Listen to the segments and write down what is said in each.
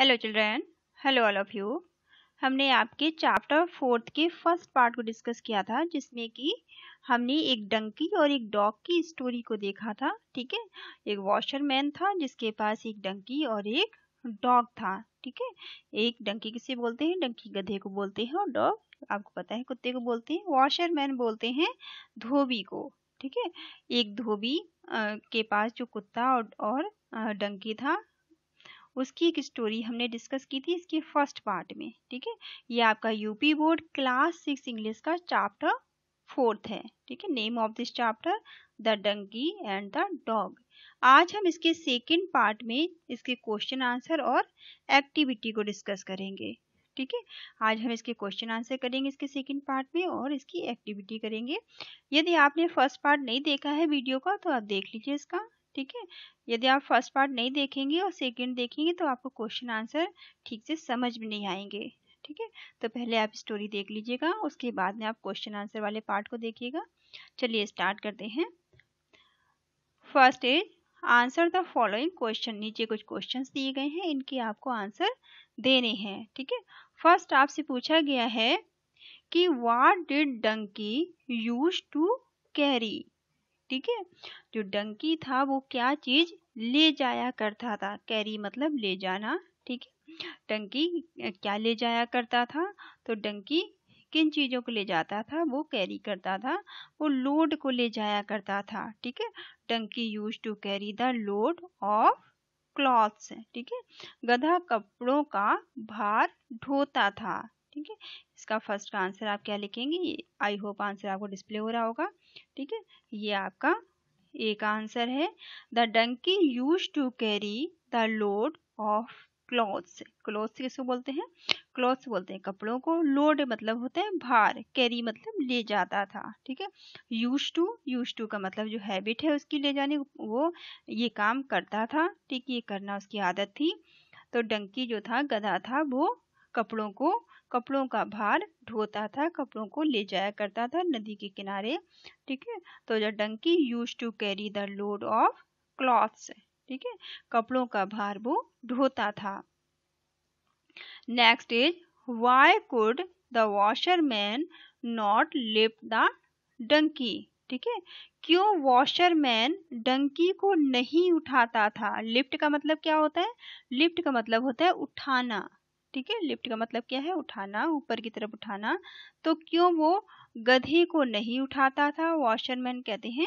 Hello children hello all of you हमने आपके chapter fourth के फर्स्ट पार्ट को डिस्कस किया था जिसमें कि हमने एक डंकी और एक डॉग की स्टोरी को देखा था ठीक है एक वॉशरमैन था जिसके पास एक डंकी और एक डॉग था ठीक है एक डंकी किसे बोलते हैं डंकी गधे को बोलते हैं और डॉग आपको पता है कुत्ते को बोलते हैं वॉशरमैन बोलते हैं धोबी को ठीक है एक धोबी के पास जो कुत्ता और डंकी था उसकी एक स्टोरी हमने डिस्कस की थी इसके फर्स्ट पार्ट में ठीक है ये आपका UP board class six English का चैप्टर फोर्थ है ठीक है name of this chapter the donkey and the dog आज हम इसके सेकेंड पार्ट में इसके क्वेश्चन आंसर और एक्टिविटी को डिस्कस करेंगे ठीक है आज हम इसके क्वेश्चन आंसर करेंगे इसके सेकेंड पार्ट में और इसकी एक्टिविटी करेंगे यदि आपने फर्स्ट पार्ट नहीं देखा है वीडियो का तो आप देख लीजिए इसका ठीक है यदि आप फर्स्ट पार्ट नहीं देखेंगे और सेकंड देखेंगे तो आपको क्वेश्चन आंसर ठीक से समझ में नहीं आएंगे ठीक है तो पहले आप स्टोरी देख लीजिएगा उसके बाद में आप क्वेश्चन आंसर वाले पार्ट को देखिएगा चलिए स्टार्ट करते हैं first is answer the following question नीचे कुछ क्वेश्चन दिए गए हैं इनके आपको आंसर देने हैं ठीक है फर्स्ट आपसे पूछा गया है कि what did donkey use to carry ठीक है जो डंकी था वो क्या चीज ले जाया करता था कैरी मतलब ले जाना ठीक है डंकी क्या ले जाया करता था तो डंकी किन चीज़ों को ले जाता था वो कैरी करता था वो लोड को ले जाया करता था ठीक है donkey use to carry the load of clothes ठीक है गधा कपड़ों का भार ढोता था ठीक है इसका फर्स्ट का आंसर आप क्या लिखेंगे आई होप आंसर आपको डिस्प्ले हो रहा होगा ठीक है ये आपका एक आंसर है the donkey use to carry the load of clothes clothes किसको बोलते हैं क्लॉथ्स बोलते हैं कपड़ों को लोड मतलब होता है भार कैरी मतलब ले जाता था ठीक है यूज टू यूज टू का मतलब जो हैबिट है उसकी ले जाने वो ये काम करता था ठीक ये करना उसकी आदत थी तो डंकी जो था गधा था वो कपड़ों को कपड़ों का भार ढोता था कपड़ों को ले जाया करता था नदी के किनारे ठीक है तो the donkey use to carry the load of clothes ठीक है कपड़ों का भार वो ढोता था next is why could the washer man not lift the donkey ठीक है क्यों वॉशरमैन डंकी को नहीं उठाता था लिफ्ट का मतलब क्या होता है लिफ्ट का मतलब होता है उठाना ठीक है लिफ्ट का मतलब क्या है उठाना ऊपर की तरफ उठाना तो क्यों वो गधे को नहीं उठाता था वॉशरमैन कहते हैं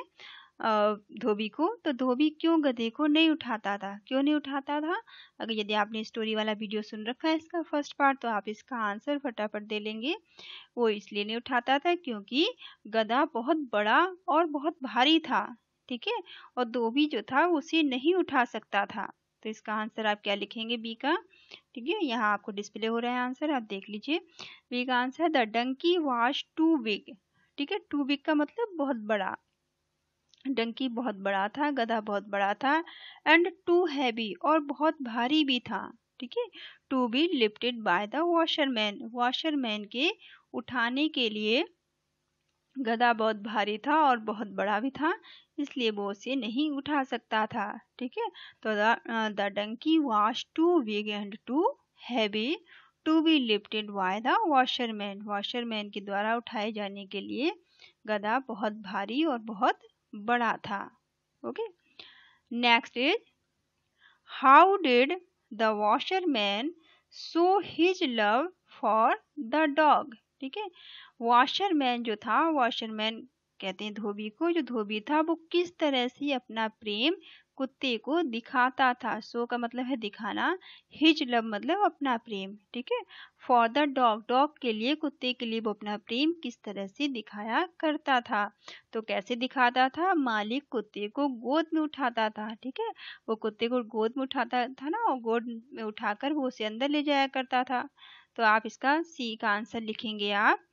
धोबी को तो धोबी क्यों गधे को नहीं उठाता था क्यों नहीं उठाता था अगर यदि आपने स्टोरी वाला वीडियो सुन रखा है इसका फर्स्ट पार्ट तो आप इसका आंसर फटाफट दे लेंगे वो इसलिए नहीं उठाता था क्योंकि गधा बहुत बड़ा और बहुत भारी था ठीक है और धोबी जो था उसे नहीं उठा सकता था तो इसका आंसर आप क्या लिखेंगे बी का ठीक है यहाँ आपको डिस्प्ले हो रहा है आंसर आप देख लीजिए बी का answer the donkey was too big ठीक है टू बिग का मतलब बहुत बड़ा डंकी बहुत बड़ा था गधा बहुत बड़ा था एंड टू हैवी और बहुत भारी भी था ठीक है to be lifted by the washerman washerman के उठाने के लिए गधा बहुत भारी था और बहुत बड़ा भी था इसलिए वो उसे नहीं उठा सकता था ठीक है तो the donkey was too big and too heavy to be lifted by the washerman washerman के द्वारा उठाए जाने के लिए गधा बहुत भारी और बहुत बड़ा था okay next is how did the washerman show his love for the dog ठीक है वॉशरमैन जो था वॉशरमैन कहते हैं धोबी को जो धोबी था वो किस तरह से अपना प्रेम कुत्ते को दिखाता था सो का मतलब है दिखाना हिज लव मतलब अपना प्रेम ठीक है फॉर द डॉग डॉग के लिए कुत्ते के लिए वो अपना प्रेम किस तरह से दिखाया करता था तो कैसे दिखाता था मालिक कुत्ते को गोद में उठाता था ठीक है वो कुत्ते को गोद में उठाता था ना और गोद में उठाकर वो उसे अंदर ले जाया करता था तो आप इसका सी का आंसर लिखेंगे आप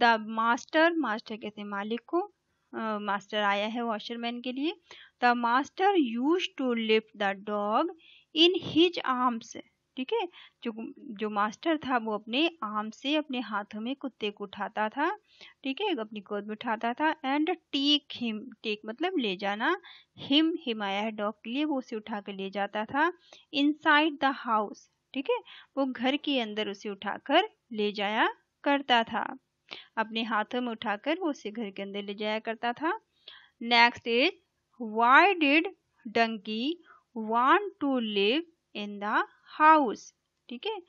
द मास्टर मास्टर कहते हैं मालिक को मास्टर uh, आया है वॉशरमैन के लिए the master use to lift the dog in his arms ठीक है जो जो मास्टर था वो अपने आर्म से अपने हाथों में कुत्ते को उठाता था ठीक है अपनी गोद में उठाता था एंड टेक हिम टेक मतलब ले जाना हिम हिम आया है डॉग के लिए वो उसे उठा कर ले जाता था साइड द हाउस ठीक है वो घर के अंदर उसे उठाकर ले जाया करता था अपने हाथों में उठाकर वो उसे घर के अंदर ले जाया करता था next is why did donkey want to live in the house ठीक है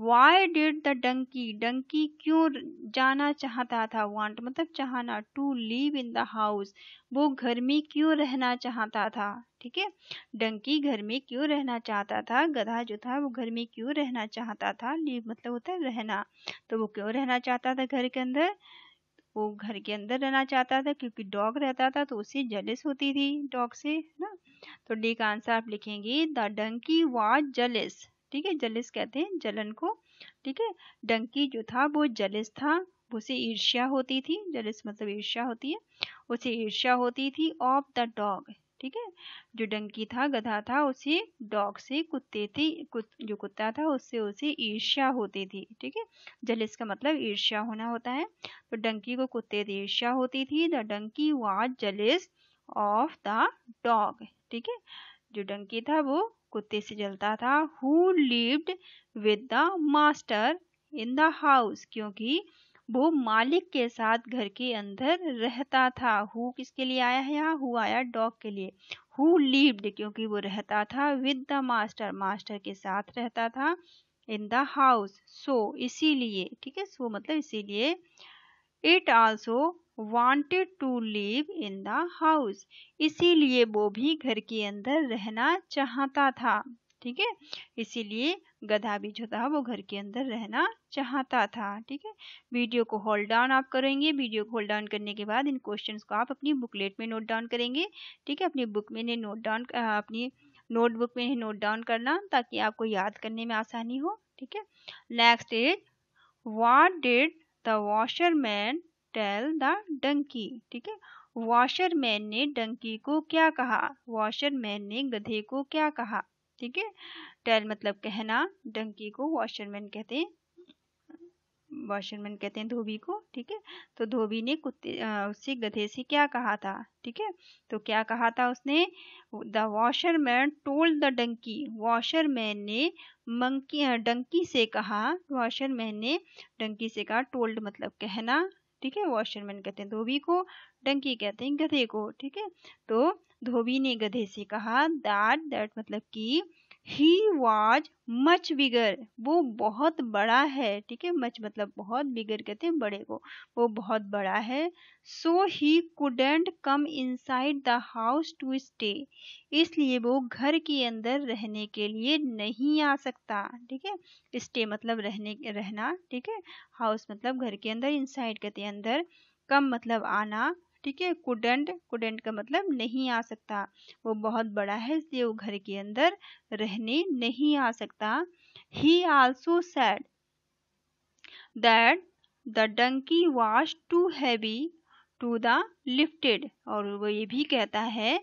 why did the donkey donkey क्यों जाना चाहता था वॉन्ट मतलब चाहना to live in the house वो घर में क्यों रहना चाहता था ठीक है डंकी घर में क्यों रहना चाहता था गधा जो था वो घर में क्यों रहना चाहता था लिव मतलब होता है रहना तो वो क्यों रहना चाहता था घर के अंदर वो घर के अंदर रहना चाहता था क्योंकि डॉग रहता था तो उसे जलिस होती थी डॉग से ना तो डी का आंसर आप लिखेंगे द डंकी वॉज जलिस ठीक है जलिस कहते हैं जलन को ठीक है डंकी जो था वो जलिस था उसे ईर्ष्या होती थी जलिस मतलब ईर्ष्या होती है उसे ईर्ष्या होती थी ऑफ द डॉग ठीक है जो डंकी था गधा था उसे डॉग से कुत्ते थी कुत, जो कुत्ता था उससे उसे ईर्ष्या होती थी ठीक है जलिस का मतलब ईर्ष्या होना होता है तो डंकी को कुत्ते से ईर्ष्या होती थी the donkey was jealous of the dog ठीक है जो डंकी था वो कुत्ते से जलता था who lived with the master in the house क्योंकि वो मालिक के साथ घर के अंदर रहता था हु किसके लिए आया है यहाँ हु आया डॉग के लिए हु लिव्ड क्योंकि वो रहता था विद द मास्टर मास्टर के साथ रहता था इन द हाउस सो इसीलिए ठीक है सो मतलब इसीलिए it also wanted to live in the house इसीलिए वो भी घर के अंदर रहना चाहता था ठीक है इसीलिए गधा भी जो था वो घर के अंदर रहना चाहता था ठीक है वीडियो को होल्ड डाउन आप करेंगे वीडियो को होल्ड डाउन करने के बाद इन क्वेश्चंस को आप अपनी बुकलेट में नोट डाउन करेंगे ठीक है अपनी बुक में नोट डाउन अपनी नोटबुक में नोट डाउन करना ताकि आपको याद करने में आसानी हो ठीक है next is what did the washerman tell the donkey ठीक है वॉशरमैन ने डंकी को क्या कहा वॉशरमैन ने गधे को क्या कहा ठीक है टेल मतलब कहना डंकी को वॉशरमैन कहते हैं वॉशरमैन कहते हैं धोबी को ठीक है तो धोबी ने कुत्ते उससे गधे से क्या कहा था ठीक है तो क्या कहा था उसने the washerman told the donkey washerman ने मंकी डंकी से कहा वॉशरमैन ने डंकी से कहा टोल्ड मतलब कहना ठीक है वॉशरमैन कहते हैं धोबी को डंकी कहते हैं गधे को ठीक है तो धोबी ने गधे से कहा दैट दैट मतलब कि He was much bigger. वो बहुत बड़ा है ठीक है मच मतलब बहुत बिगर कहते हैं बड़े को वो बहुत बड़ा है So he couldn't come inside the house to stay. इसलिए वो घर के अंदर रहने के लिए नहीं आ सकता ठीक है Stay मतलब रहने रहना ठीक है House मतलब घर के अंदर inside कहते हैं अंदर कम मतलब आना ठीक है कुडेंट कुडेंट का मतलब नहीं आ सकता वो बहुत बड़ा है इसलिए वो घर के अंदर रहने नहीं आ सकता he also said that the donkey was too heavy to the lifted और वो ये भी कहता है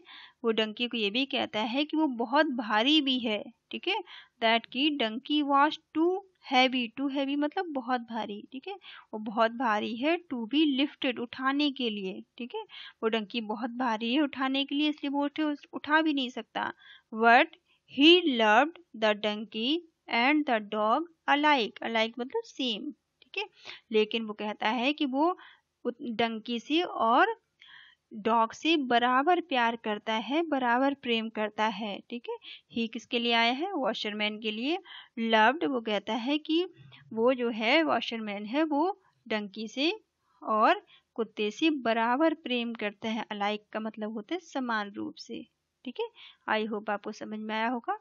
वो डंकी को ये भी कहता है कि वो बहुत भारी भी है ठीक है दैट की donkey was too heavy too heavy मतलब बहुत भारी ठीक है वो बहुत भारी है टू बी लिफ्टेड उठाने के लिए ठीक है वो डंकी बहुत भारी है उठाने के लिए इसलिए वो उठे उठा भी नहीं सकता but he loved the donkey and the dog alike alike मतलब सेम ठीक है लेकिन वो कहता है कि वो डंकी से और डॉग से बराबर प्यार करता है बराबर प्रेम करता है ठीक है ही किसके लिए आया है वॉशरमैन के लिए लव्ड वो कहता है कि वो जो है वॉशरमैन है वो डंकी से और कुत्ते से बराबर प्रेम करते हैं अलाइक का मतलब होता है समान रूप से ठीक है आई होप आपको समझ में आया होगा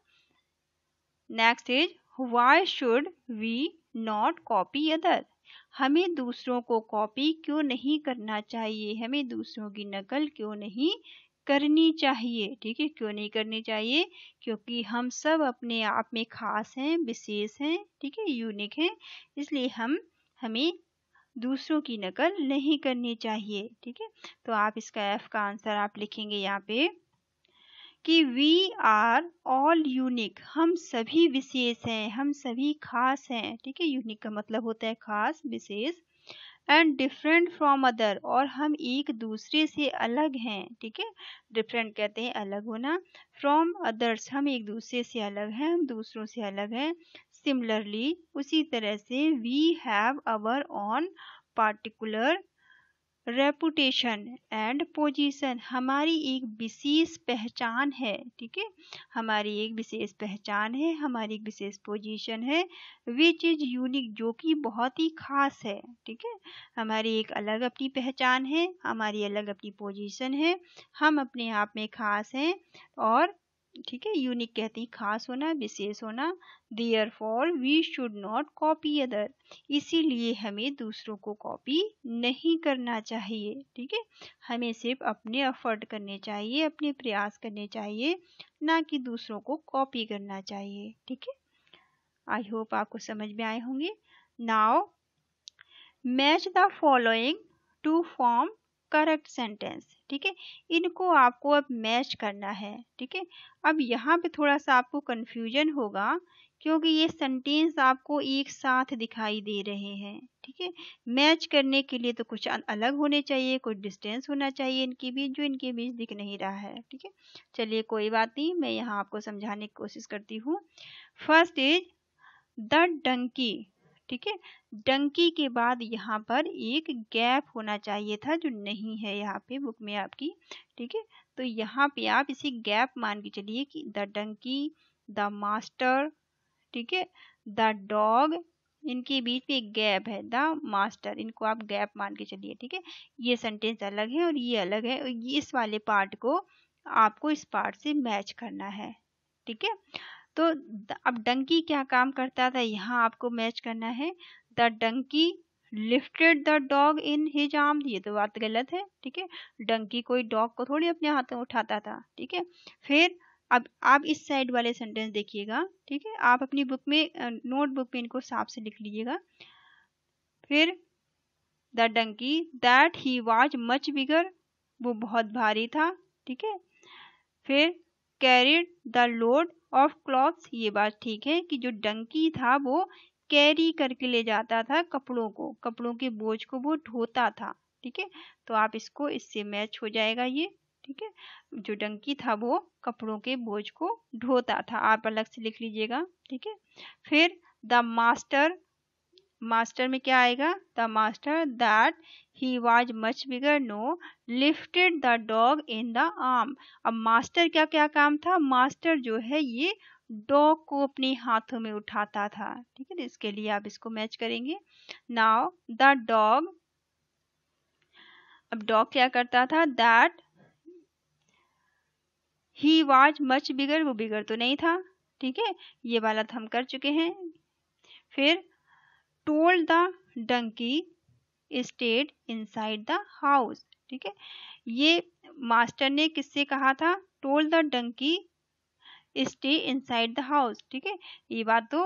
next is why should we not copy other हमें दूसरों को कॉपी क्यों नहीं करना चाहिए हमें दूसरों की नकल क्यों नहीं करनी चाहिए ठीक है क्यों नहीं करनी चाहिए क्योंकि हम सब अपने आप में खास हैं विशेष हैं ठीक है यूनिक हैं इसलिए हम हमें दूसरों की नकल नहीं करनी चाहिए ठीक है तो आप इसका एफ का आंसर आप लिखेंगे यहाँ पे कि वी आर ऑल यूनिक हम सभी विशेष हैं हम सभी खास हैं ठीक है यूनिक का मतलब होता है खास विशेष एंड डिफरेंट फ्रॉम अदर और हम एक दूसरे से अलग हैं ठीक है डिफरेंट कहते हैं अलग होना फ्रॉम अदर्स हम एक दूसरे से अलग हैं हम दूसरों से अलग हैं सिमिलरली उसी तरह से we have our own particular reputation and position हमारी एक विशेष पहचान है ठीक है हमारी एक विशेष पहचान है हमारी एक विशेष पोजीशन है विच इज यूनिक जो कि बहुत ही खास है ठीक है हमारी एक अलग अपनी पहचान है हमारी अलग अपनी पोजीशन है हम अपने आप में खास हैं और ठीक है यूनिक कहती खास होना विशेष होना therefore we should not copy other इसीलिए हमें दूसरों को कॉपी नहीं करना चाहिए ठीक है हमें सिर्फ अपने एफर्ट करने चाहिए अपने प्रयास करने चाहिए ना कि दूसरों को कॉपी करना चाहिए ठीक है आई होप आपको समझ में आए होंगे now match the following to form correct sentence ठीक है इनको आपको अब मैच करना है ठीक है अब यहाँ पे थोड़ा सा आपको कन्फ्यूजन होगा क्योंकि ये सेंटेंस आपको एक साथ दिखाई दे रहे हैं ठीक है मैच करने के लिए तो कुछ अलग होने चाहिए कुछ डिस्टेंस होना चाहिए इनके बीच जो इनके बीच दिख नहीं रहा है ठीक है चलिए कोई बात नहीं मैं यहाँ आपको समझाने की कोशिश करती हूँ फर्स्ट इज द डंकी ठीक है डंकी के बाद यहाँ पर एक गैप होना चाहिए था जो नहीं है यहाँ पे बुक में आपकी ठीक है तो यहाँ पे आप इसे गैप मान के चलिए कि द डंकी द मास्टर ठीक है द डॉग इनके बीच में एक गैप है द मास्टर इनको आप गैप मान के चलिए ठीक है ये सेंटेंस अलग है और ये अलग है और ये इस वाले पार्ट को आपको इस पार्ट से मैच करना है ठीक है तो अब डंकी क्या काम करता था यहाँ आपको मैच करना है the donkey lifted the dog in his arm ये तो बात गलत है ठीक है डंकी कोई डॉग को थोड़ी अपने हाथ में उठाता था ठीक है फिर अब आप इस साइड वाले सेंटेंस देखिएगा ठीक है आप अपनी बुक में नोटबुक में इनको साफ से लिख लीजिएगा फिर the donkey that he was much bigger वो बहुत भारी था ठीक है फिर carried the load of clothes ये बात ठीक है कि जो डंकी था वो कैरी करके ले जाता था कपड़ों को कपड़ों के बोझ को वो ढोता था ठीक है तो आप इसको इससे मैच हो जाएगा ये ठीक है जो डंकी था वो कपड़ों के बोझ को ढोता था आप अलग से लिख लीजिएगा ठीक है फिर द मास्टर मास्टर में क्या आएगा the master that he was much bigger no lifted the dog in the arm अब मास्टर का क्या काम था मास्टर जो है ये डॉग को अपने हाथों में उठाता था ठीक है इसके लिए आप इसको मैच करेंगे नाउ द डॉग अब डॉग क्या करता था that he was much bigger वो बिगर तो नहीं था ठीक है ये वाला तो हम कर चुके हैं फिर the donkey stayed inside the house ठीक है ये मास्टर ने किससे कहा था the donkey stay inside the house ठीक है ये बात तो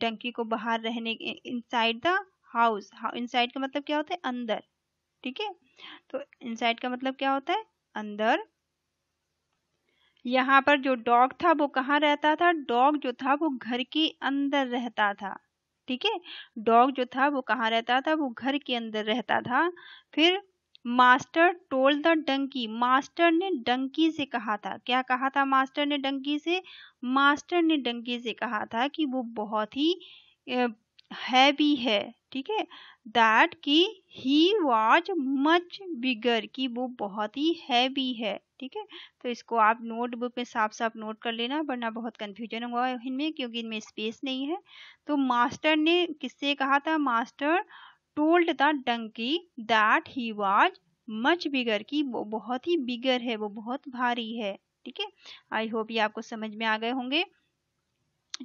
डंकी को बाहर रहने इनसाइड द हाउस इनसाइड का मतलब क्या होता है अंदर ठीक है तो इनसाइड का मतलब क्या होता है अंदर यहाँ पर जो डॉग था वो कहाँ रहता था डॉग जो था वो घर के अंदर रहता था ठीक है डॉग जो था वो कहाँ रहता था वो घर के अंदर रहता था फिर master told the donkey master ने डंकी से कहा था क्या कहा था मास्टर ने डंकी से मास्टर ने डंकी से कहा था कि वो बहुत ही है भी है ठीक है दैट की ही वॉज मच बिगर कि वो बहुत ही हैवी है ठीक है तो इसको आप नोटबुक में साफ साफ नोट कर लेना वरना बहुत कंफ्यूजन हुआ इनमें क्योंकि इनमें स्पेस नहीं है तो मास्टर ने किससे कहा था master told the donkey that he was much bigger कि वो बहुत ही बिगर है वो बहुत भारी है ठीक है आई होप ये आपको समझ में आ गए होंगे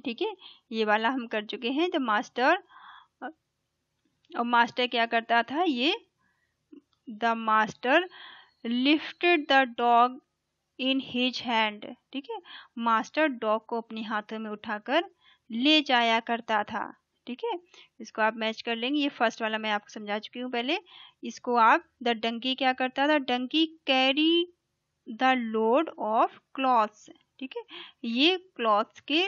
ठीक है ये वाला हम कर चुके हैं द मास्टर और मास्टर क्या करता था ये the master lifted the dog in his hand ठीक है मास्टर डॉग को अपने हाथों में उठाकर ले जाया करता था ठीक है इसको आप मैच कर लेंगे ये फर्स्ट वाला मैं आपको समझा चुकी हूँ पहले इसको आप द डंकी क्या करता था donkey carry the load of clothes ठीक है ये क्लॉथ्स के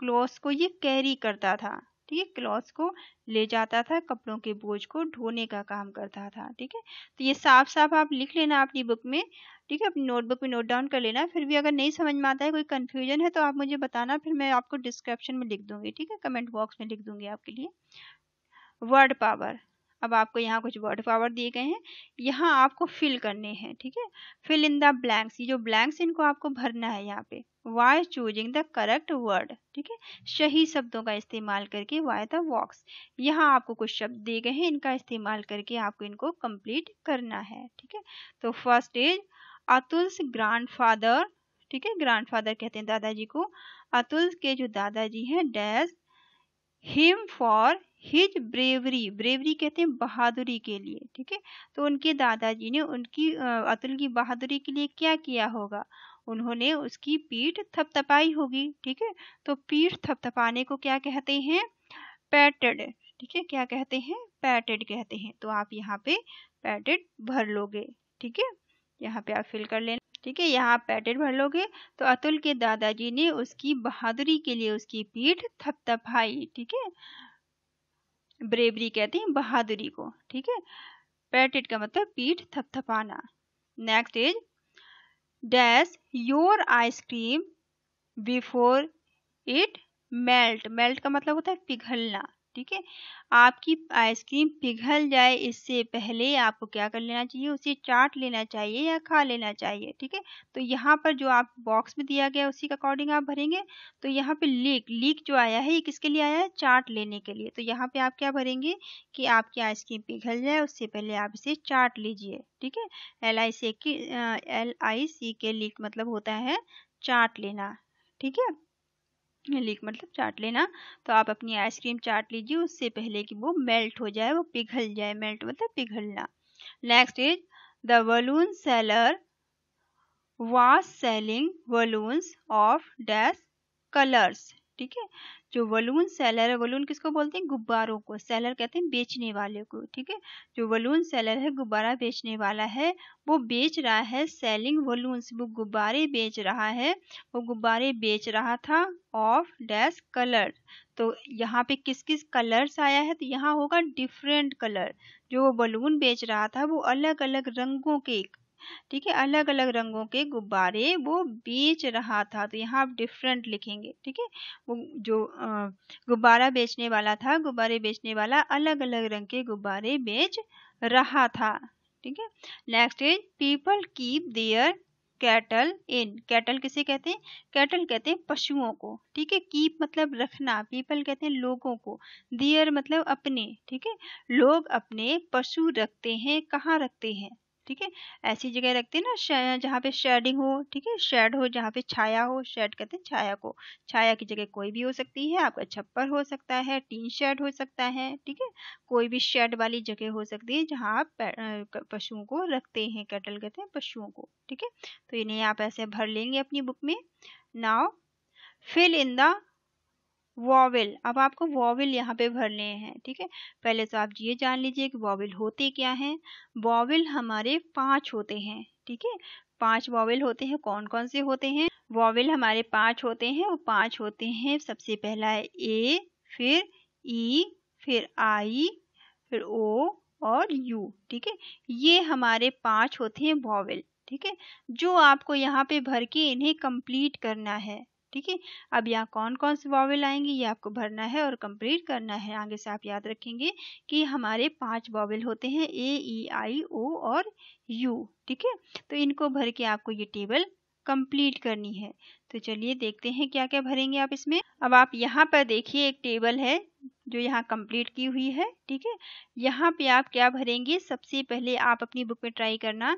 क्लॉस को ये कैरी करता था ठीक है क्लॉथ को ले जाता था कपड़ों के बोझ को ढोने का काम करता था ठीक है तो ये साफ साफ आप लिख लेना अपनी बुक में ठीक है अपनी नोटबुक में नोट डाउन कर लेना फिर भी अगर नहीं समझ में आता है कोई कंफ्यूजन है तो आप मुझे बताना फिर मैं आपको डिस्क्रिप्शन में लिख दूंगी ठीक है कमेंट बॉक्स में लिख दूंगी आपके लिए वर्ड पावर अब आपको यहाँ कुछ वर्ड पावर दिए गए हैं यहाँ आपको फिल करने हैं ठीक है फिल इन द ब्लैंक्स ये जो ब्लैंक्स इनको आपको भरना है यहाँ पे why choosing the correct word ठीक है सही शब्दों का इस्तेमाल करके वाई द वॉक्स यहाँ आपको कुछ शब्द दिए गए हैं इनका इस्तेमाल करके आपको इनको कंप्लीट करना है ठीक है तो फर्स्ट इज अतुल्स फादर ठीक है फादर कहते हैं दादाजी को अतुल के जो दादाजी हैं dash him for his bravery bravery कहते हैं बहादुरी के लिए ठीक है तो उनके दादाजी ने उनकी अतुल की बहादुरी के लिए क्या किया होगा उन्होंने उसकी पीठ थपथपाई होगी ठीक है तो पीठ थपथपाने को क्या कहते हैं पैटेड ठीक है क्या कहते हैं पैटेड कहते हैं तो आप यहाँ पे पैटेड भर लोगे ठीक है यहाँ पे आप फिल कर लेना ठीक है यहाँ पैटेड भर लोगे तो अतुल के दादाजी ने उसकी बहादुरी के लिए उसकी पीठ थपथपाई ठीक है ब्रेवरी कहते हैं बहादुरी को ठीक है पैटेड का मतलब पीठ थपथपाना next is dash your ice cream before it melt melt का मतलब होता है पिघलना ठीक है आपकी आइसक्रीम पिघल जाए इससे पहले आपको क्या कर लेना चाहिए उसे चाट लेना चाहिए या खा लेना चाहिए ठीक है तो यहाँ पर जो आप बॉक्स में दिया गया उसी के अकॉर्डिंग आप भरेंगे तो यहाँ पे लीक लीक जो आया है ये किसके लिए आया है चाट लेने के लिए तो यहाँ पे आप क्या भरेंगे कि आपकी आइसक्रीम पिघल जाए उससे पहले आप इसे चाट लीजिए ठीक है L I C L I सी के लीक मतलब होता है चाट लेना ठीक है लीक मतलब चाट लेना तो आप अपनी आइसक्रीम चाट लीजिए उससे पहले कि वो मेल्ट हो जाए वो पिघल जाए मेल्ट मतलब पिघलना next is the balloon seller was selling balloons of dash colours ठीक है जो वलून सेलर है वलून किसको बोलते हैं गुब्बारों को सेलर कहते हैं बेचने वाले को ठीक है जो वलून सेलर है गुब्बारा बेचने वाला है वो बेच रहा है सेलिंग वलून वो गुब्बारे बेच रहा है वो गुब्बारे बेच रहा था ऑफ डैश कलर तो यहाँ पे किस किस कलर्स आया है तो यहाँ होगा डिफरेंट कलर जो वो बलून बेच रहा था वो अलग अलग रंगों के ठीक है अलग अलग रंगों के गुब्बारे वो बेच रहा था तो यहाँ आप डिफरेंट लिखेंगे ठीक है वो जो गुब्बारा बेचने वाला था गुब्बारे बेचने वाला अलग अलग रंग के गुब्बारे बेच रहा था ठीक है next is people keep their cattle in cattle किसे कहते हैं कैटल कहते हैं पशुओं को ठीक है कीप मतलब रखना पीपल कहते हैं लोगों को दियर मतलब अपने ठीक है लोग अपने पशु रखते हैं कहाँ रखते हैं ठीक है ऐसी जगह रखते हैं ना जहाँ पे शेडिंग हो ठीक है शेड हो जहाँ पे छाया हो शेड कहते हैं छाया को छाया की जगह कोई भी हो सकती है आपका छप्पर हो सकता है टीन शेड हो सकता है ठीक है कोई भी शेड वाली जगह हो सकती है जहाँ आप पशुओं को रखते हैं कैटल कहते हैं पशुओं को ठीक है तो इन्हें आप ऐसे भर लेंगे अपनी बुक में नाव फिल इन द वॉविल अब आपको वॉविल यहाँ पे भरने हैं ठीक है पहले तो आप ये जान लीजिए कि वॉविल होते क्या हैं वॉविल हमारे पांच होते हैं ठीक है पांच वॉविल होते हैं कौन कौन से होते हैं वॉविल हमारे पांच होते हैं वो पांच होते हैं सबसे पहला है ए फिर ई फिर आई फिर ओ और यू ठीक है ये हमारे पांच होते हैं वॉविल ठीक है जो आपको यहाँ पे भर के इन्हें कंप्लीट करना है ठीक है अब यहाँ कौन कौन से वॉवल आएंगे ये आपको भरना है और कंप्लीट करना है आगे से आप याद रखेंगे कि हमारे पांच वॉवल होते हैं ए ई आई ओ और यू ठीक है तो इनको भर के आपको ये टेबल कंप्लीट करनी है तो चलिए देखते हैं क्या क्या भरेंगे आप इसमें अब आप यहाँ पर देखिए एक टेबल है जो यहाँ कंप्लीट की हुई है ठीक है यहाँ पे आप क्या भरेंगे सबसे पहले आप अपनी बुक में ट्राई करना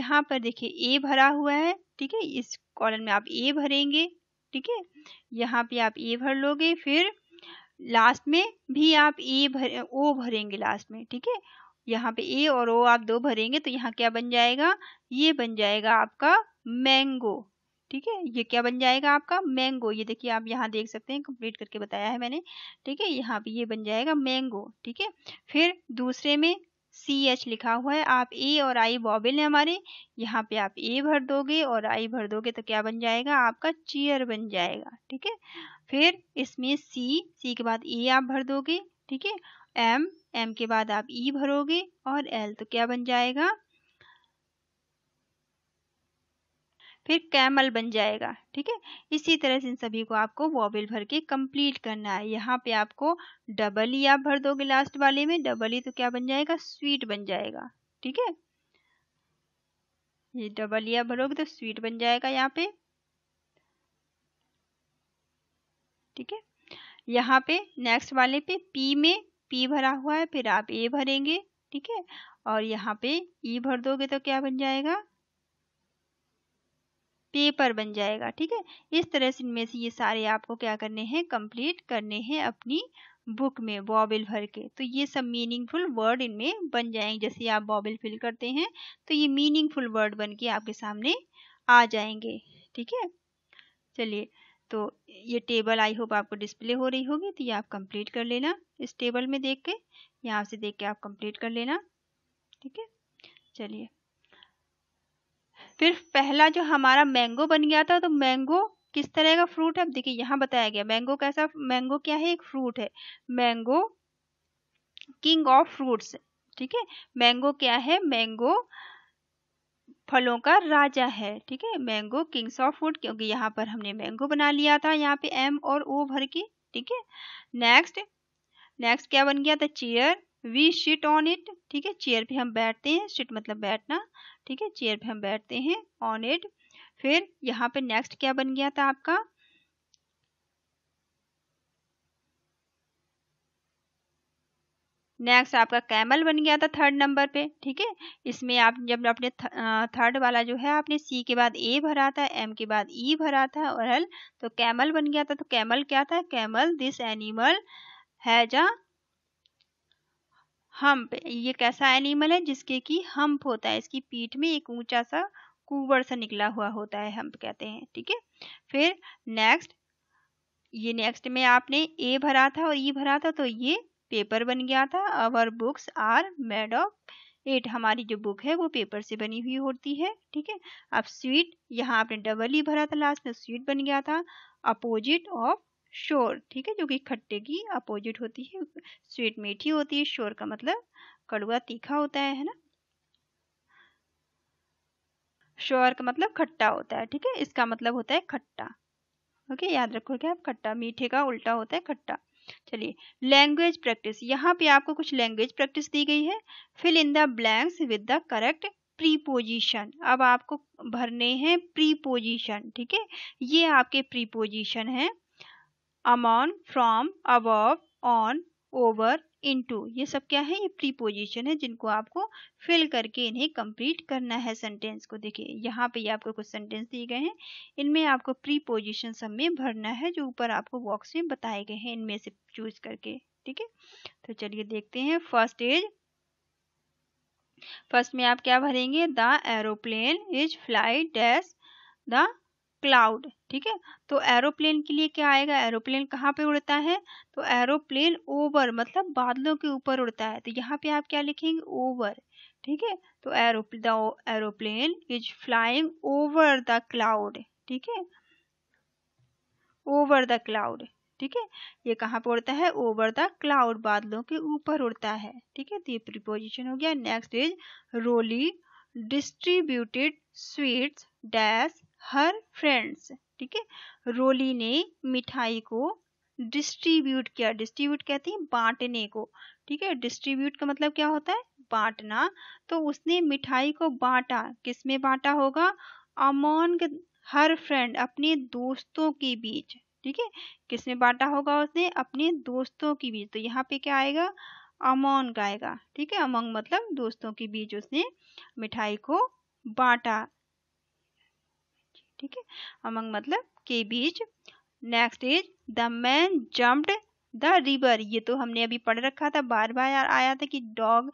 यहाँ पर देखिए ए भरा हुआ है ठीक है इस कॉलम में आप ए भरेंगे ठीक है यहाँ पे आप ए भर लोगे फिर लास्ट में भी आप ए भर ओ भरेंगे लास्ट में ठीक है यहाँ पे ए और ओ आप दो भरेंगे तो यहाँ क्या बन जाएगा ये बन जाएगा आपका मैंगो ठीक है ये क्या बन जाएगा आपका मैंगो ये देखिए आप यहाँ देख सकते हैं कंप्लीट करके बताया है मैंने ठीक है यहाँ पे ये बन जाएगा मैंगो ठीक है फिर दूसरे में सी एच लिखा हुआ है आप ए और आई बॉबिल है हमारे यहाँ पे आप ए भर दोगे और आई भर दोगे तो क्या बन जाएगा आपका चेयर बन जाएगा ठीक है फिर इसमें सी सी के बाद ए आप भर दोगे ठीक है एम एम के बाद आप ई e भरोगे और एल तो क्या बन जाएगा फिर कैमल बन जाएगा ठीक है इसी तरह से इन सभी को आपको वॉबिल भर के कंप्लीट करना है यहाँ पे आपको डबल ही आप भर दोगे लास्ट वाले में डबल ही तो क्या बन जाएगा स्वीट बन जाएगा ठीक है ये डबल या भरोगे तो स्वीट बन जाएगा यहाँ पे ठीक है यहाँ पे नेक्स्ट वाले पे पी में पी भरा हुआ है फिर आप ए भरेंगे ठीक है और यहाँ पे ई e भर दोगे तो क्या बन जाएगा पेपर बन जाएगा ठीक है इस तरह से इनमें से ये सारे आपको क्या करने हैं कंप्लीट करने हैं अपनी बुक में बॉबिल भर के तो ये सब मीनिंगफुल वर्ड इनमें बन जाएंगे जैसे आप बॉबिल फिल करते हैं तो ये मीनिंगफुल वर्ड बन के आपके सामने आ जाएंगे ठीक है चलिए तो ये टेबल आई होप आपको डिस्प्ले हो रही होगी तो ये आप कंप्लीट कर लेना इस टेबल में देख के यहाँ से देख के आप कंप्लीट कर लेना ठीक है चलिए फिर पहला जो हमारा मैंगो बन गया था तो मैंगो किस तरह का फ्रूट है अब देखिए यहाँ बताया गया मैंगो कैसा मैंगो क्या है एक फ्रूट है मैंगो किंग ऑफ फ्रूट्स ठीक है मैंगो क्या है मैंगो फलों का राजा है ठीक है मैंगो किंग्स ऑफ फ्रूट क्योंकि यहाँ पर हमने मैंगो बना लिया था यहाँ पे एम और ओ भर के ठीक है नेक्स्ट नेक्स्ट क्या बन गया था chair we sit on it ठीक है चेयर पे हम बैठते हैं शिट मतलब बैठना ठीक है चेयर पे हम बैठते हैं ऑन इट फिर यहाँ पे नेक्स्ट क्या बन गया था आपका नेक्स्ट आपका कैमल बन गया था थर्ड नंबर पे ठीक है इसमें आप जब अपने थर्ड वाला जो है आपने सी के बाद ए भरा था एम के बाद ई e भरा था और एल तो कैमल बन गया था तो कैमल क्या था camel this animal has a hump ये कैसा एनिमल है जिसके की हम्प होता है इसकी पीठ में एक ऊंचा सा कुवर सा निकला हुआ होता है हम्प कहते हैं ठीक है फिर नेक्स्ट ये नेक्स्ट में आपने ए भरा था और ई e भरा था तो ये पेपर बन गया था our books are made of at हमारी जो बुक है वो पेपर से बनी हुई होती है ठीक है अब स्वीट यहाँ आपने डबल ई e भरा था लास्ट में स्वीट बन गया था अपोजिट ऑफ शोर ठीक है जो कि खट्टे की अपोजिट होती है स्वीट मीठी होती है शोर का मतलब कड़वा तीखा होता है है ना शोर का मतलब खट्टा होता है ठीक है इसका मतलब होता है खट्टा ओके याद रखोगे आप खट्टा मीठे का उल्टा होता है खट्टा चलिए लैंग्वेज प्रैक्टिस यहाँ पे आपको कुछ लैंग्वेज प्रैक्टिस दी गई है fill in the blanks with the correct preposition अब आपको भरने हैं प्रीपोजिशन ठीक है ये आपके प्रीपोजिशन हैं among from above on over into ये सब क्या है ये प्रीपोजिशन है जिनको आपको फिल करके इन्हें कंप्लीट करना है सेंटेंस को देखिए यहाँ पे ये आपको कुछ सेंटेंस दिए गए हैं इनमें आपको प्रीपोजिशन सब में भरना है जो ऊपर आपको बॉक्स में बताए गए हैं इनमें से चूज करके ठीक है तो चलिए देखते हैं फर्स्ट इज फर्स्ट में आप क्या भरेंगे the aeroplane is fly dash the cloud ठीक है तो एरोप्लेन के लिए क्या आएगा एरोप्लेन कहाँ पे उड़ता है तो एरोप्लेन ओवर मतलब बादलों के ऊपर उड़ता है तो यहाँ पे आप क्या लिखेंगे ओवर ठीक है तो aeroplane is flying over the cloud ठीक है ओवर द क्लाउड ठीक है ये कहाँ पे उड़ता है ओवर द क्लाउड बादलों के ऊपर उड़ता है ठीक है तो ये प्रिपोजिशन हो गया next is Roli distributed sweets dash her friends ठीक है रोली ने मिठाई को डिस्ट्रीब्यूट किया डिस्ट्रीब्यूट कहते हैं बांटने को ठीक है डिस्ट्रीब्यूट का मतलब क्या होता है बांटना तो उसने मिठाई को बांटा किसमें बांटा होगा अमोंग हर फ्रेंड अपने दोस्तों के बीच ठीक है किसमें बांटा होगा उसने अपने दोस्तों के बीच तो यहाँ पे क्या आएगा अमोंग आएगा ठीक है अमोंग मतलब दोस्तों के बीच उसने मिठाई को बांटा ठीक है अमंग मतलब के बीच next is the man jumped the river ये तो हमने अभी पढ़ रखा था बार बार आया था कि डॉग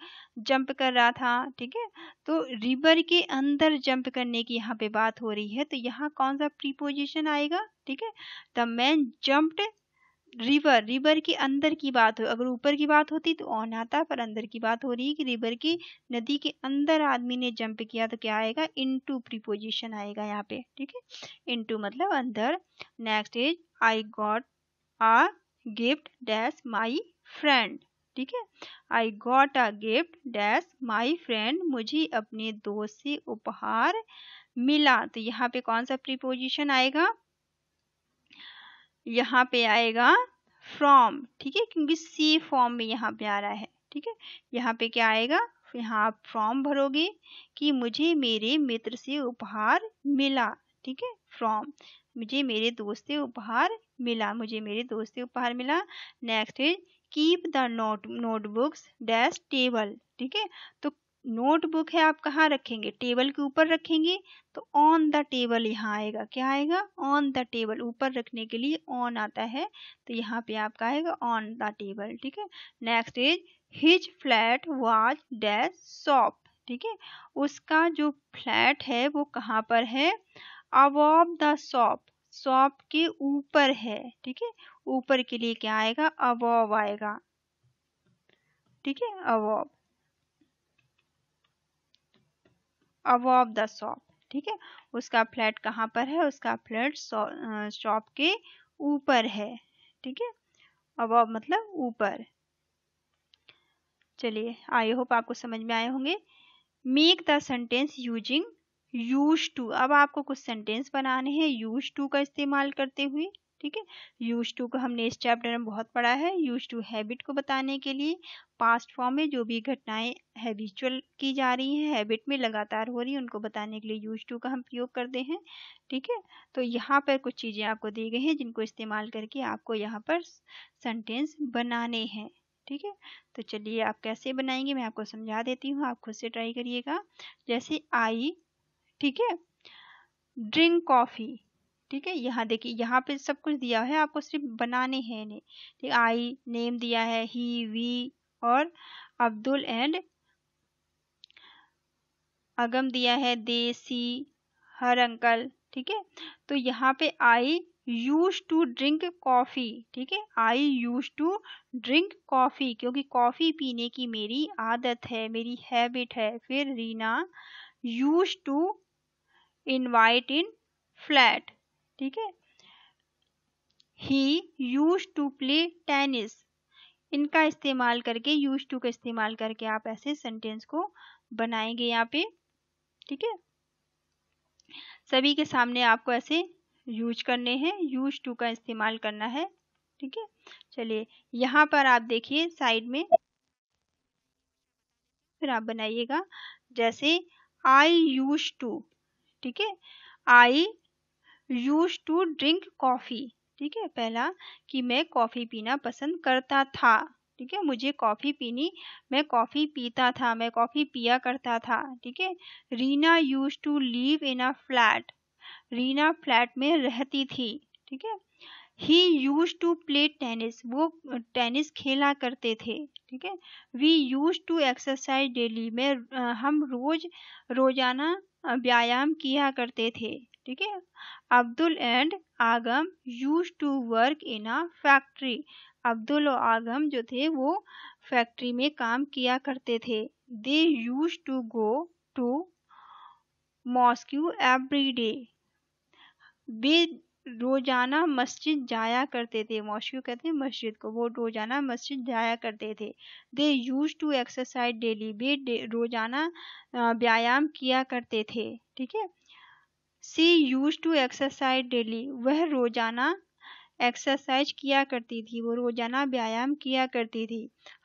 जंप कर रहा था ठीक है तो रिवर के अंदर जंप करने की यहाँ पे बात हो रही है तो यहाँ कौन सा प्रीपोजिशन आएगा ठीक है the man jumped river river के अंदर की बात हो अगर ऊपर की बात होती तो ऑन आता पर अंदर की बात हो रही है कि रिवर की नदी के अंदर आदमी ने जंप किया तो क्या आएगा इनटू प्रीपोजिशन आएगा यहाँ पे ठीक है इनटू मतलब अंदर next is I got a gift dash my friend ठीक है I got a gift dash my friend मुझे अपने दोस्त से उपहार मिला तो यहाँ पे कौन सा प्रीपोजिशन आएगा यहाँ पे आएगा फ्रॉम ठीक है क्योंकि सी फॉर्म में यहाँ पे आ रहा है ठीक है यहाँ पे क्या आएगा यहाँ आप फ्रॉम भरोगे कि मुझे मेरे मित्र से उपहार मिला ठीक है फ्रॉम मुझे मेरे दोस्त से उपहार मिला मुझे मेरे दोस्त से उपहार मिला next is keep the note notebooks dash table ठीक है तो नोटबुक है आप कहाँ रखेंगे टेबल के ऊपर रखेंगे तो ऑन द टेबल यहाँ आएगा क्या आएगा ऑन द टेबल ऊपर रखने के लिए ऑन आता है तो यहाँ पे आपका आएगा ऑन द टेबल ठीक है next is his flat was dash shop ठीक है उसका जो फ्लैट है वो कहाँ पर है अबॉब द शॉप शॉप के ऊपर है ठीक है ऊपर के लिए क्या आएगा अबॉब आएगा ठीक है अबॉब अवॉब द शॉप ठीक है उसका फ्लैट कहाँ पर है उसका फ्लैट शॉप के ऊपर है ठीक है अबॉब मतलब ऊपर चलिए आई होप आपको समझ में आए होंगे make the sentence using use to अब आपको कुछ सेंटेंस बनाने हैं यूज टू का इस्तेमाल करते हुए ठीक है यूज टू को हमने इस चैप्टर में बहुत पढ़ा है यूज टू हैबिट को बताने के लिए पास्ट फॉर्म में जो भी घटनाएं हैबिचुअल की जा रही हैं हैबिट में लगातार हो रही हैं उनको बताने के लिए यूज टू का हम प्रयोग करते हैं ठीक है तो यहाँ पर कुछ चीज़ें आपको दी गई हैं जिनको इस्तेमाल करके आपको यहाँ पर सेंटेंस बनाने हैं ठीक है तो चलिए आप कैसे बनाएंगे मैं आपको समझा देती हूँ आप खुद से ट्राई करिएगा जैसे आई ठीक है ड्रिंक कॉफ़ी ठीक है यहाँ देखिए यहाँ पे सब कुछ दिया है आपको सिर्फ बनाने हैं ठीक आई नेम दिया है ही वी और अब्दुल एंड अगम दिया है दे सी हर अंकल ठीक है तो यहाँ पे I use to drink coffee ठीक है I use to drink coffee क्योंकि कॉफ़ी पीने की मेरी आदत है मेरी हैबिट है फिर Reena use to invite in flat ठीक है he use to play tennis इनका इस्तेमाल करके यूज टू का इस्तेमाल करके आप ऐसे सेंटेंस को बनाएंगे यहाँ पे ठीक है सभी के सामने आपको ऐसे यूज करने हैं यूज टू का इस्तेमाल करना है ठीक है चलिए यहाँ पर आप देखिए साइड में फिर आप बनाइएगा जैसे आई यूज टू ठीक है I use to drink coffee ठीक है पहला कि मैं कॉफ़ी पीना पसंद करता था ठीक है मुझे कॉफ़ी पीनी मैं कॉफ़ी पीता था मैं कॉफ़ी पिया करता था ठीक है Reena use to live in a flat Reena flat में रहती थी ठीक है he use to play tennis वो टेनिस खेला करते थे ठीक है we use to exercise daily मैं हम रोज रोजाना व्यायाम किया करते थे ठीक है Abdul and Agam use to work in a factory Abdul और आगम जो थे वो फैक्ट्री में काम किया करते थे they use to go to mosque every day वे रोजाना मस्जिद जाया करते थे मॉस्क्यू कहते हैं मस्जिद को वो रोजाना मस्जिद जाया करते थे they use to exercise daily वे रोजाना व्यायाम किया करते थे ठीक है she use to exercise daily वह रोजाना एक्सरसाइज किया करती थी वो रोजाना व्यायाम किया करती थी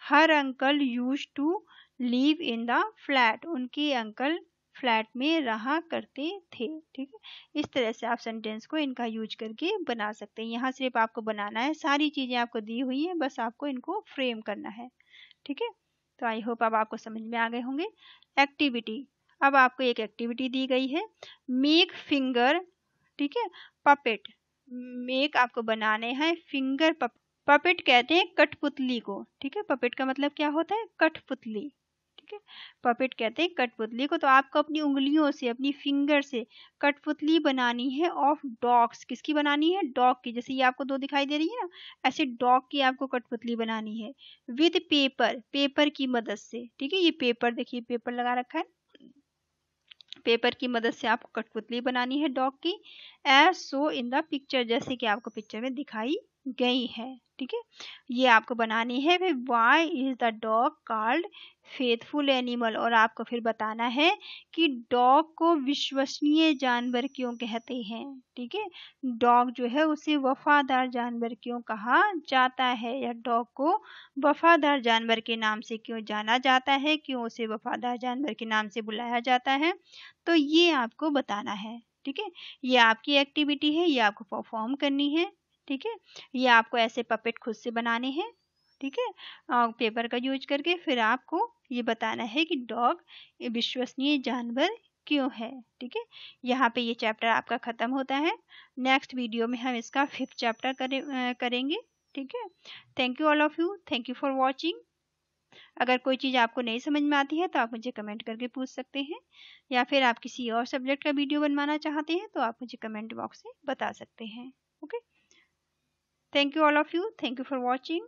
her uncle use to live in the flat उनके अंकल फ्लैट में रहा करते थे ठीक है इस तरह से आप सेंटेंस को इनका यूज करके बना सकते हैं यहाँ सिर्फ आपको बनाना है सारी चीज़ें आपको दी हुई है बस आपको इनको फ्रेम करना है ठीक है तो आई होप अब आपको समझ में आ गए होंगे एक्टिविटी अब आपको एक एक्टिविटी दी गई है मेक फिंगर ठीक है पपेट मेक आपको बनाने हैं फिंगर पप पपेट कहते हैं कठपुतली को ठीक है पपेट का मतलब क्या होता है कठपुतली ठीक है पपेट कहते हैं कठपुतली को तो आपको अपनी उंगलियों से अपनी फिंगर से कठपुतली बनानी है ऑफ डॉग्स किसकी बनानी है डॉग की जैसे ये आपको दो दिखाई दे रही है ना ऐसे डॉग की आपको कठपुतली बनानी है विद पेपर पेपर की मदद से ठीक है ये पेपर देखिए पेपर लगा रखा है पेपर की मदद से आपको कठपुतली बनानी है डॉग की as so in the picture जैसे कि आपको पिक्चर में दिखाई गई है ठीक है ये आपको बनानी है फिर why is the dog called faithful animal और आपको फिर बताना है कि डॉग को विश्वसनीय जानवर क्यों कहते हैं ठीक है डॉग जो है उसे वफादार जानवर क्यों कहा जाता है या डॉग को वफादार जानवर के नाम से क्यों जाना जाता है क्यों उसे वफादार जानवर के नाम से बुलाया जाता है तो ये आपको बताना है ठीक है ये आपकी एक्टिविटी है ये आपको परफॉर्म करनी है ठीक है ये आपको ऐसे पपेट खुद से बनाने हैं ठीक है और पेपर का यूज करके फिर आपको ये बताना है कि डॉग विश्वसनीय जानवर क्यों है ठीक है यहाँ पे ये चैप्टर आपका ख़त्म होता है नेक्स्ट वीडियो में हम इसका फिफ्थ चैप्टर करें करेंगे ठीक है thank you all of you thank you for watching अगर कोई चीज़ आपको नहीं समझ में आती है तो आप मुझे कमेंट करके पूछ सकते हैं या फिर आप किसी और सब्जेक्ट का वीडियो बनवाना चाहते हैं तो आप मुझे कमेंट बॉक्स में बता सकते हैं okay Thank you all of you. Thank you for watching.